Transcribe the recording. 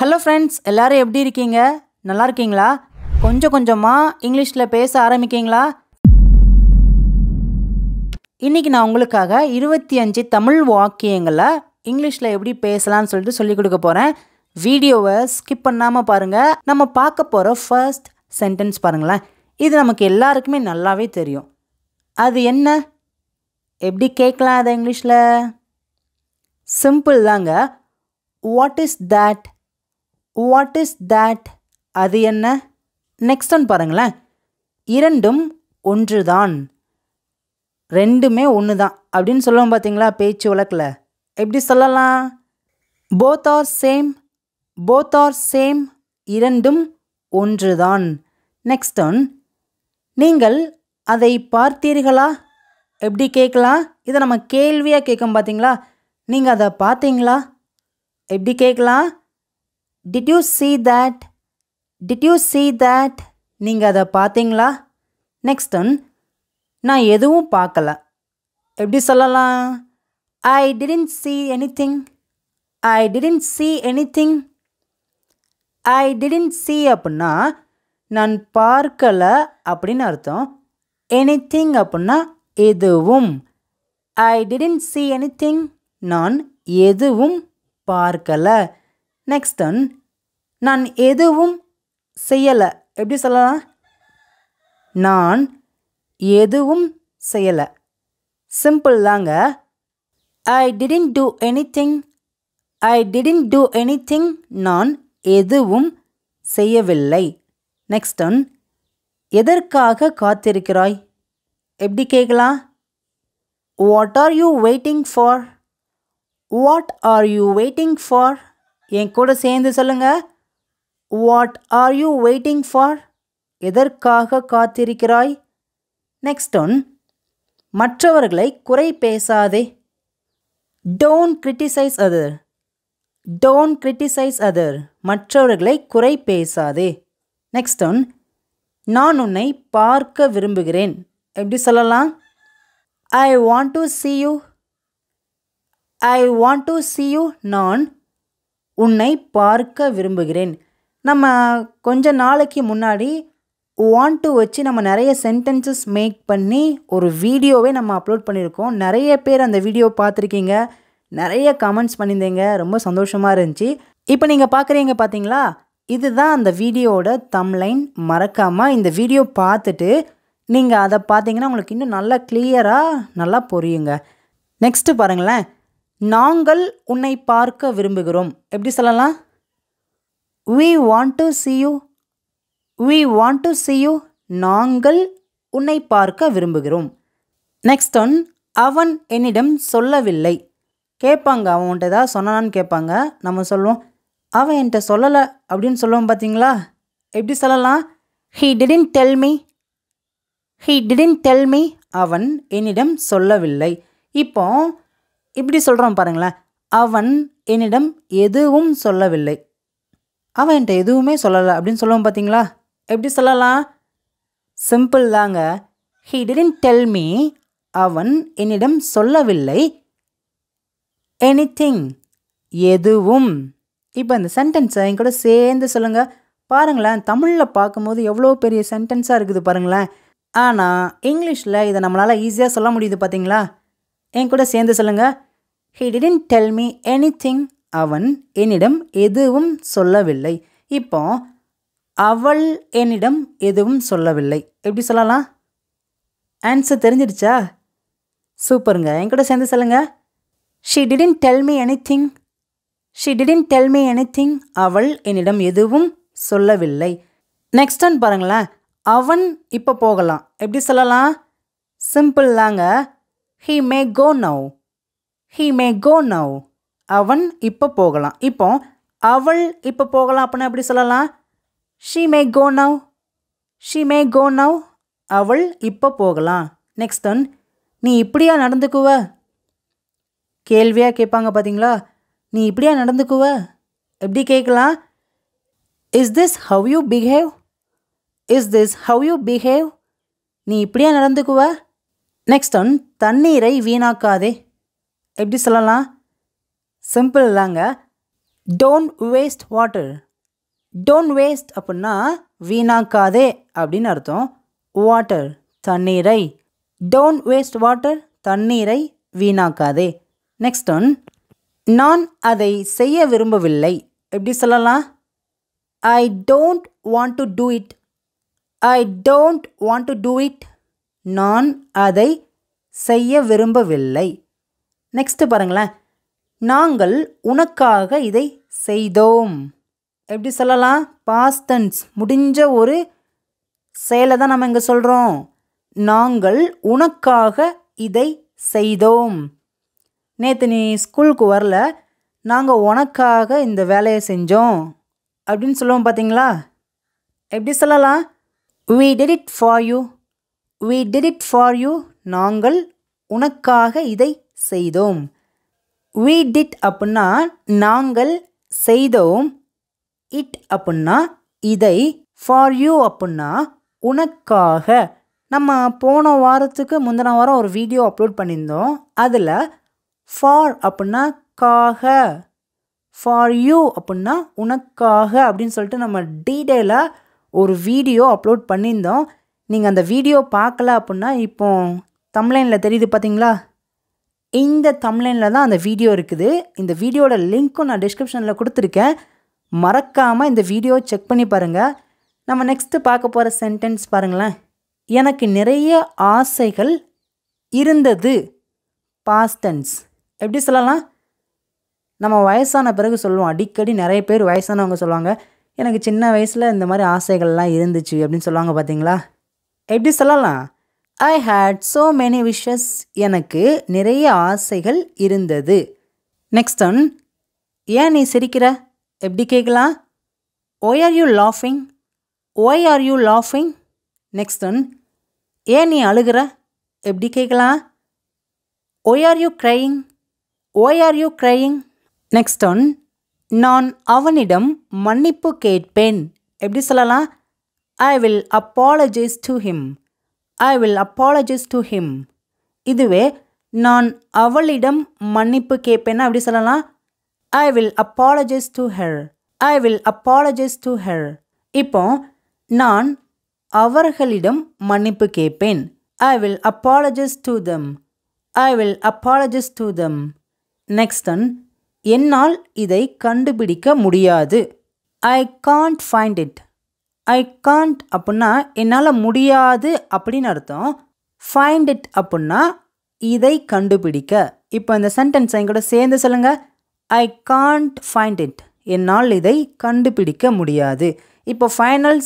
hello friends எல்லோரும் எப்படி இருக்கீங்க நல்லா இருக்கீங்களா கொஞ்சம் கொஞ்சமாக இங்கிலீஷில் பேச ஆரம்பிக்கீங்களா இன்றைக்கி நான் உங்களுக்காக இருபத்தி அஞ்சு தமிழ் வாக்கியங்களை இங்கிலீஷில் எப்படி பேசலாம்னு சொல்லிட்டு சொல்லிக் கொடுக்க போகிறேன் வீடியோவை ஸ்கிப் பண்ணாமல் பாருங்கள் நம்ம பார்க்க போகிற ஃபர்ஸ்ட் சென்டென்ஸ் பாருங்களேன் இது நமக்கு எல்லாருக்குமே நல்லாவே தெரியும் அது என்ன எப்படி கேட்கலாம் அதை இங்கிலீஷில் சிம்பிள் தாங்க what is that what is that அது என்ன நெக்ஸ்ட் ஒன் பாருங்களேன் இரண்டும் ஒன்று தான் ரெண்டுமே ஒன்று தான் அப்படின்னு சொல்லுவோம் பார்த்தீங்களா பேச்சு வழக்கில் எப்படி சொல்லலாம் both are same both are same இரண்டும் ஒன்று தான் நெக்ஸ்ட் ஒன் நீங்கள் அதை பார்த்தீர்களா எப்படி கேட்கலாம் இதை நம்ம கேள்வியாக கேட்கும் பார்த்தீங்களா நீங்கள் அதை பார்த்தீங்களா எப்படி கேட்கலாம் did you see that did you see that நீங்கள் அதை பார்த்தீங்களா நெக்ஸ்ட் ஒன் நான் எதுவும் பார்க்கல எப்படி சொல்லலாம் I didn't see anything I didn't see anything I didn't see அப்படின்னா நான் பார்க்கலை அப்படின்னு அர்த்தம் எனி திங் அப்படின்னா எதுவும் I didn't see anything நான் எதுவும் பார்க்கலை நெக்ஸ்ட் ஒன் நான் எதுவும் செய்யலை எப்படி சொல்லலாம் நான் எதுவும் செய்யலை சிம்பிள் தாங்க I didn't do anything I didn't do anything நான் எதுவும் செய்யவில்லை நெக்ஸ்ட் டன் எதற்காக காத்திருக்கிறாய் எப்படி கேட்கலாம் what are you waiting for what are you waiting for என் கூட சேர்ந்து சொல்லுங்க what are you waiting for எதற்காக காத்திருக்கிறாய் நெக்ஸ்ட் ஒன் மற்றவர்களை குறை பேசாதே don't criticise other don't criticise other மற்றவர்களை குறை பேசாதே நெக்ஸ்ட் ஒன் நான் உன்னை பார்க்க விரும்புகிறேன் எப்படி சொல்லலாம் I want to see you I want to see you நான் உன்னை பார்க்க விரும்புகிறேன் நம்ம கொஞ்ச நாளைக்கு முன்னாடி வாண்ட் டு வச்சு நம்ம நிறைய சென்டென்சஸ் மேக் பண்ணி ஒரு வீடியோவே நம்ம அப்லோட் பண்ணியிருக்கோம் நிறைய பேர் அந்த வீடியோ பார்த்துருக்கீங்க நிறைய கமெண்ட்ஸ் பண்ணியிருந்தீங்க ரொம்ப சந்தோஷமாக இருந்துச்சு இப்போ நீங்கள் பார்க்குறீங்க பார்த்தீங்களா இதுதான் அந்த வீடியோவோட தம்லைன் மறக்காமல் இந்த வீடியோ பார்த்துட்டு நீங்கள் அதை பார்த்தீங்கன்னா உங்களுக்கு இன்னும் நல்லா கிளியராக நல்லா புரியுங்க நெக்ஸ்ட்டு பாருங்களேன் நாங்கள் உன்னை பார்க்க விரும்புகிறோம் எப்படி சொல்லலாம் we want to see you we want to see you நாங்கள் உன்னை பார்க்க விரும்புகிறோம் நெக்ஸ்ட் ஒன் அவன் என்னிடம் சொல்லவில்லை கேட்பாங்க அவன்கிட்ட ஏதாவது சொன்னான்னு கேட்பாங்க நம்ம சொல்லுவோம் அவன் என்கிட்ட சொல்லலை அப்படின்னு சொல்லுவோம் பார்த்தீங்களா எப்படி சொல்லலாம் he didn't tell me he didn't tell me அவன் என்னிடம் சொல்லவில்லை இப்போ இப்படி சொல்கிறான் பாருங்களேன் அவன் என்னிடம் எதுவும் சொல்லவில்லை அவன் என்கிட்ட எதுவுமே சொல்லலை அப்படின்னு சொல்லுவான் பார்த்தீங்களா எப்படி சொல்லலாம் சிம்பிள் தாங்க ஹீ டிடன்ட் டெல் மீ அவன் என்னிடம் சொல்லவில்லை எனி திங் எதுவும் இப்போ இந்த சென்டென்ஸை என் கூட சேர்ந்து சொல்லுங்கள் பாருங்களேன் தமிழில் பார்க்கும்போது எவ்வளோ பெரிய சென்டென்ஸாக இருக்குது பாருங்களேன் ஆனால் இங்கிலீஷில் இதை நம்மளால் ஈஸியாக சொல்ல முடியுது பார்த்தீங்களா என் கூட சேர்ந்து சொல்லுங்கள் he didn't tell me anything அவன் என்னிடம் எதுவும் சொல்லவில்லை இப்போ அவள் என்னிடம் எதுவும் சொல்லவில்லை எப்படி சொல்லலாம் ஆன்சர் தெரிஞ்சிடுச்சா சூப்பருங்க என் கூட சேர்ந்து சொல்லுங்கள் she didn't tell me anything she didn't tell me anything அவள் என்னிடம் எதுவும் சொல்லவில்லை நெக்ஸ்ட் ஒன் பாருங்களேன் அவன் இப்போ போகலாம் எப்படி சொல்லலாம் சிம்பிள் தாங்க he may go now he may go now அவன் இப்போ போகலாம் இப்போ அவள் இப்போ போகலாம் அப்படின்னா எப்படி சொல்லலாம் she may go now she may go now அவள் இப்போ போகலாம் நெக்ஸ்ட் ஒன் நீ இப்படியா நடந்துக்குவ கேள்வியாக கேட்பாங்க பார்த்தீங்களா நீ இப்படியா நடந்துக்குவ எப்படி கேட்கலாம் is this how you behave is this how you behave நீ இப்படியா நடந்துக்குவ நெக்ஸ்ட் ஒன் தண்ணீரை வீணாக்காதே எப்படி சொல்லலாம் சிம்பிள் தாங்க don't waste water don't waste அப்படின்னா வீணாக்காதே அப்படின்னு அர்த்தம் வாட்டர் தண்ணீரை டோன்ட் வேஸ்ட் வாட்டர் தண்ணீரை வீணாக்காதே நெக்ஸ்ட் ஒன் நான் அதை செய்ய விரும்பவில்லை எப்படி சொல்லலாம் I don't want to do it I don't want to do it நான் அதை செய்ய விரும்பவில்லை நெக்ஸ்ட்டு பாருங்களேன் நாங்கள் உனக்காக இதை செய்தோம் எப்படி சொல்லலாம் பாஸ்டன்ஸ் முடிஞ்ச ஒரு செயலை தான் நம்ம இங்கே சொல்கிறோம் நாங்கள் உனக்காக இதை செய்தோம் நேற்று நீ ஸ்கூலுக்கு வரல நாங்கள் உனக்காக இந்த வேலையை செஞ்சோம் அப்படின்னு சொல்லுவோம் பார்த்தீங்களா எப்படி சொல்லலாம் we did it for you we did it for you நாங்கள் உனக்காக இதை செய்தோம் வி டிட் அப்புடின்னா நாங்கள் செய்தோம் இட் அப்புடின்னா இதை ஃபார் யூ அப்புடின்னா உனக்காக நம்ம போன வாரத்துக்கு முந்தின வாரம் ஒரு வீடியோ அப்லோட் பண்ணியிருந்தோம் அதில் ஃபார் அப்புடின்னா காக ஃபார் யூ அப்புடின்னா உனக்காக அப்படின்னு சொல்லிட்டு நம்ம டீட்டெயிலாக ஒரு வீடியோ அப்லோட் பண்ணியிருந்தோம் நீங்கள் அந்த வீடியோ பார்க்கல அப்படின்னா இப்போ தம்லைனில் தெரியுது பார்த்தீங்களா இந்த தம்லைனில் தான் அந்த வீடியோ இருக்குது இந்த வீடியோட லிங்க்கும் நான் டிஸ்கிரிப்ஷனில் கொடுத்துருக்கேன் மறக்காமல் இந்த வீடியோ செக் பண்ணி பாருங்கள் நம்ம நெக்ஸ்ட்டு பார்க்க போகிற சென்டென்ஸ் பாருங்களேன் எனக்கு நிறைய ஆசைகள் இருந்தது பாஸ்டன்ஸ் எப்படி சொல்லலாம் நம்ம வயசான பிறகு சொல்லுவோம் அடிக்கடி நிறைய பேர் வயசானவங்க சொல்லுவாங்க எனக்கு சின்ன வயசில் இந்த மாதிரி ஆசைகள்லாம் இருந்துச்சு அப்படின்னு சொல்லுவாங்க பார்த்தீங்களா எப்படி சொல்லலாம் I had so many wishes எனக்கு நிறைய ஆசைகள் இருந்தது நெக்ஸ்ட் ஒன் ஏன் நீ சிரிக்கிற எப்படி கேட்கலாம் Y are you லாஃபிங் Y are you லாஃபிங் next one ஏன் நீ அழுகிற எப்படி கேட்கலாம் Y are you crying Y are you crying next one நான் அவனிடம் மன்னிப்பு கேட்பேன் எப்படி சொல்லலாம் ஐ will apologise to him I will apologise to him இதுவே நான் அவளிடம் மன்னிப்பு கேட்பேன்னா அப்படி சொல்லலாம் ஐ will apologise to her I will apologise to her இப்போ நான் அவர்களிடம் மன்னிப்பு கேட்பேன் ஐ will apologise to them I will apologise to them next one என்னால் இதை கண்டுபிடிக்க முடியாது I can't find it I can't அப்புடின்னா என்னால் முடியாது அப்படின்னு அர்த்தம் ஃபைண்ட் இட் அப்புடின்னா இதை கண்டுபிடிக்க இப்போ இந்த சென்டென்ஸ் எங்கூட சேர்ந்து சொல்லுங்கள் ஐ காண்ட் ஃபைண்ட் இட் என்னால் இதை கண்டுபிடிக்க முடியாது இப்போ ஃபைனல்